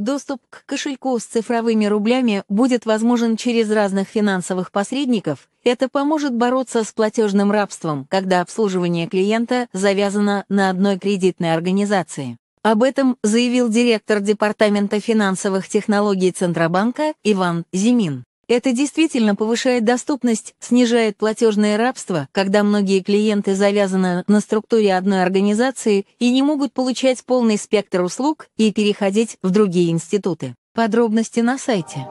Доступ к кошельку с цифровыми рублями будет возможен через разных финансовых посредников. Это поможет бороться с платежным рабством, когда обслуживание клиента завязано на одной кредитной организации. Об этом заявил директор Департамента финансовых технологий Центробанка Иван Зимин. Это действительно повышает доступность, снижает платежное рабство, когда многие клиенты завязаны на структуре одной организации и не могут получать полный спектр услуг и переходить в другие институты. Подробности на сайте.